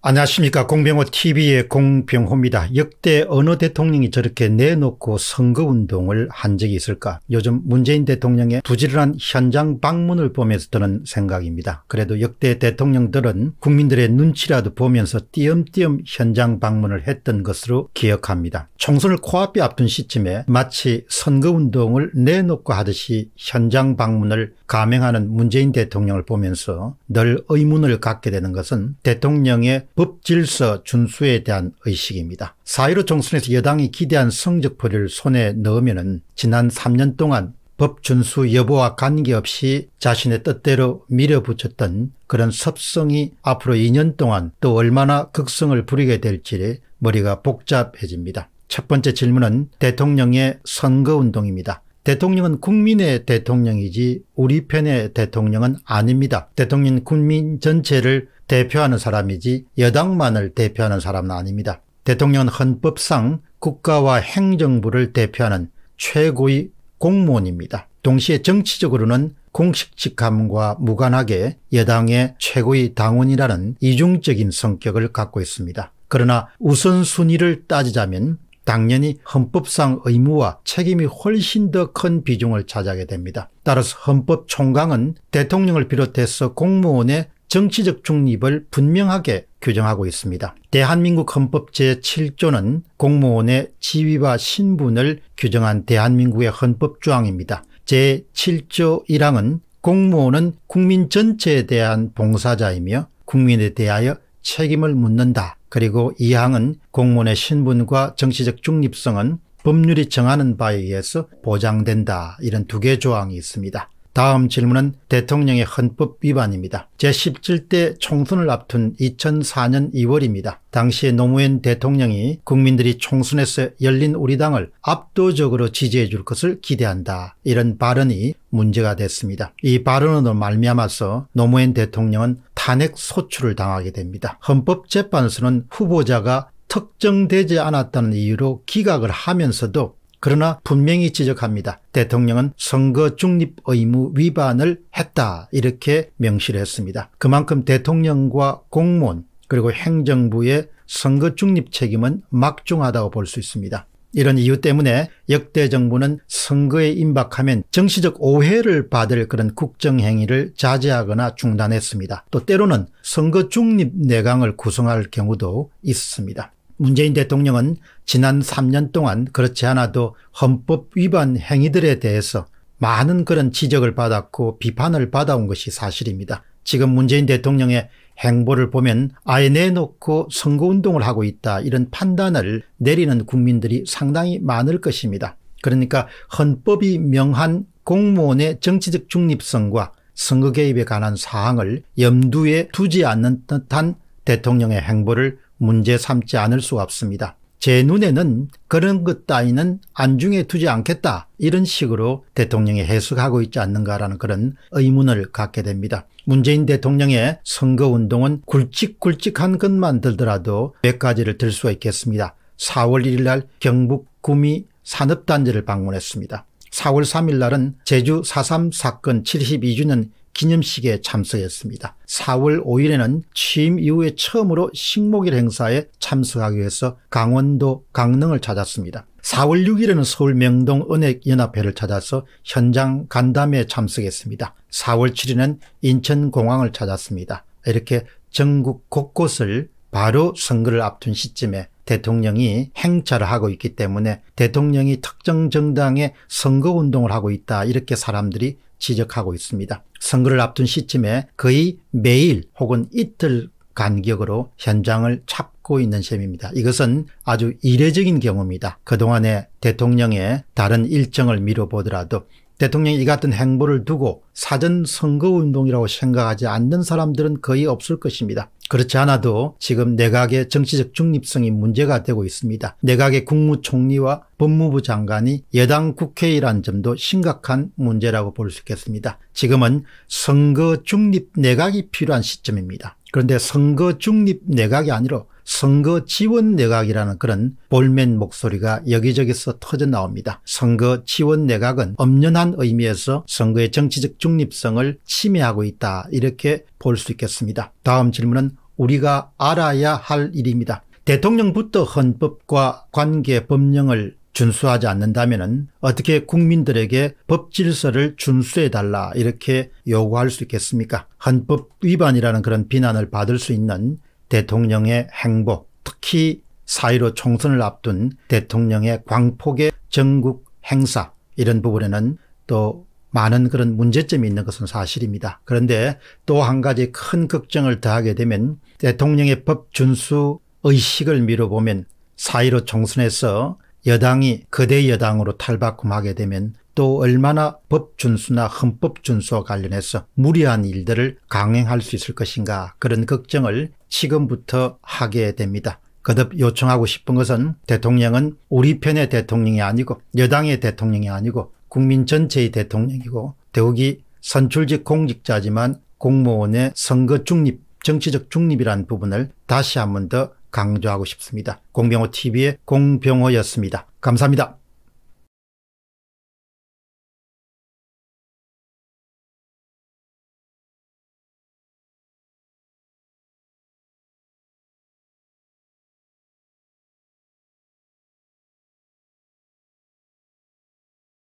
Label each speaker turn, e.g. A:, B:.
A: 안녕하십니까 공병호 tv의 공병호입니다. 역대 어느 대통령이 저렇게 내놓고 선거운동을 한 적이 있을까 요즘 문재인 대통령의 부지런한 현장 방문을 보면서 드는 생각입니다. 그래도 역대 대통령들은 국민들의 눈치라도 보면서 띄엄띄엄 현장 방문을 했던 것으로 기억합니다. 총선을 코앞에 앞둔 시점에 마치 선거운동을 내놓고 하듯이 현장 방문을 감행하는 문재인 대통령을 보면서 늘 의문을 갖게 되는 것은 대통령의 법 질서 준수에 대한 의식입니다. 4.15 총선에서 여당이 기대한 성적표를 손에 넣으면 지난 3년 동안 법 준수 여부와 관계없이 자신의 뜻대로 밀어붙였던 그런 섭성이 앞으로 2년 동안 또 얼마나 극성을 부리게 될지 머리가 복잡해집니다. 첫 번째 질문은 대통령의 선거운동입니다. 대통령은 국민의 대통령이지 우리 편의 대통령은 아닙니다. 대통령은 국민 전체를 대표하는 사람이지 여당만을 대표하는 사람은 아닙니다. 대통령은 헌법상 국가와 행정부를 대표하는 최고의 공무원입니다. 동시에 정치적으로는 공식 직함과 무관하게 여당의 최고의 당원이라는 이중적인 성격을 갖고 있습니다. 그러나 우선순위를 따지자면 당연히 헌법상 의무와 책임이 훨씬 더 큰 비중을 차지하게 됩니다. 따라서 헌법 총강은 대통령을 비롯해서 공무원의 정치적 중립을 분명하게 규정하고 있습니다. 대한민국 헌법 제7조는 공무원의 지위와 신분을 규정한 대한민국의 헌법조항입니다. 제7조 1항은 공무원은 국민 전체에 대한 봉사자이며 국민에 대하여 책임을 묻는다. 그리고 이 항은 공무원의 신분과 정치적 중립성은 법률이 정하는 바에 의해서 보장된다. 이런 두 개 조항이 있습니다. 다음 질문은 대통령의 헌법 위반입니다. 제17대 총선을 앞둔 2004년 2월입니다. 당시에 노무현 대통령이 국민들이 총선에서 열린 우리 당을 압도적으로 지지해 줄 것을 기대한다. 이런 발언이 문제가 됐습니다. 이 발언으로 말미암아서 노무현 대통령은 탄핵 소추를 당하게 됩니다. 헌법재판소는 후보자가 특정되지 않았다는 이유로 기각을 하면서도 그러나 분명히 지적합니다. 대통령은 선거 중립 의무 위반을 했다 이렇게 명시를 했습니다. 그만큼 대통령과 공무원 그리고 행정부의 선거 중립 책임은 막중하다고 볼 수 있습니다. 이런 이유 때문에 역대 정부는 선거에 임박하면 정치적 오해를 받을 그런 국정행위를 자제하거나 중단했습니다. 또 때로는 선거 중립 내강을 구성할 경우도 있습니다. 문재인 대통령은 지난 3년 동안 그렇지 않아도 헌법 위반 행위들에 대해서 많은 그런 지적을 받았고 비판을 받아온 것이 사실입니다. 지금 문재인 대통령의 행보를 보면 아예 내놓고 선거운동을 하고 있다 이런 판단을 내리는 국민들이 상당히 많을 것입니다. 그러니까 헌법이 명한 공무원의 정치적 중립성과 선거 개입에 관한 사항을 염두에 두지 않는 듯한 대통령의 행보를 문제 삼지 않을 수 없습니다. 제 눈에는 그런 것 따위는 안중에 두지 않겠다 이런 식으로 대통령이 해석하고 있지 않는가라는 그런 의문을 갖게 됩니다. 문재인 대통령의 선거운동은 굵직굵직한 것만 들더라도 몇 가지를 들수가 있겠습니다. 4월 1일 날 경북 구미 산업단지를 방문했습니다. 4월 3일 날은 제주 4.3 사건 72주년 기념식에 참석했습니다. 4월 5일에는 취임 이후에 처음으로 식목일 행사에 참석하기 위해서 강원도 강릉을 찾았습니다. 4월 6일에는 서울 명동 은행연합회를 찾아서 현장 간담회에 참석했습니다. 4월 7일에는 인천공항을 찾았습니다. 이렇게 전국 곳곳을 바로 선거를 앞둔 시점에 대통령이 행차를 하고 있기 때문에 대통령이 특정 정당의 선거운동을 하고 있다 이렇게 사람들이 지적하고 있습니다. 선거를 앞둔 시점에 거의 매일 혹은 이틀 간격으로 현장을 찾고 있는 셈입니다. 이것은 아주 이례적인 경우입니다. 그동안에 대통령의 다른 일정을 미뤄보더라도 대통령이 이 같은 행보를 두고 사전 선거운동이라고 생각하지 않는 사람들은 거의 없을 것입니다. 그렇지 않아도 지금 내각의 정치적 중립성이 문제가 되고 있습니다. 내각의 국무총리와 법무부 장관이 여당 국회의란 점도 심각한 문제라고 볼 수 있겠습니다. 지금은 선거 중립 내각이 필요한 시점입니다. 그런데 선거 중립 내각이 아니라 선거 지원 내각이라는 그런 볼멘 목소리가 여기저기서 터져 나옵니다. 선거 지원 내각은 엄연한 의미에서 선거의 정치적 중립성을 침해하고 있다 이렇게 볼 수 있겠습니다. 다음 질문은 우리가 알아야 할 일입니다. 대통령부터 헌법과 관계 법령을 준수하지 않는다면 어떻게 국민들에게 법 질서를 준수해달라 이렇게 요구할 수 있겠습니까? 헌법 위반이라는 그런 비난을 받을 수 있는 대통령의 행보 특히 사1로 총선을 앞둔 대통령의 광폭의 전국 행사 이런 부분에는 또 많은 그런 문제점이 있는 것은 사실입니다. 그런데 또 한 가지 큰 걱정을 더하게 되면 대통령의 법 준수 의식을 미뤄보면 사1로 총선에서 여당이 거대 여당으로 탈바꿈하게 되면 또 얼마나 법 준수나 헌법 준수와 관련해서 무리한 일들을 강행할 수 있을 것인가 그런 걱정을 지금부터 하게 됩니다. 거듭 요청하고 싶은 것은 대통령은 우리 편의 대통령이 아니고 여당의 대통령이 아니고 국민 전체의 대통령이고 더욱이 선출직 공직자지만 공무원의 선거 중립, 정치적 중립이란 부분을 다시 한 번 더 강조하고 싶습니다. 공병호 TV의 공병호였습니다. 감사합니다.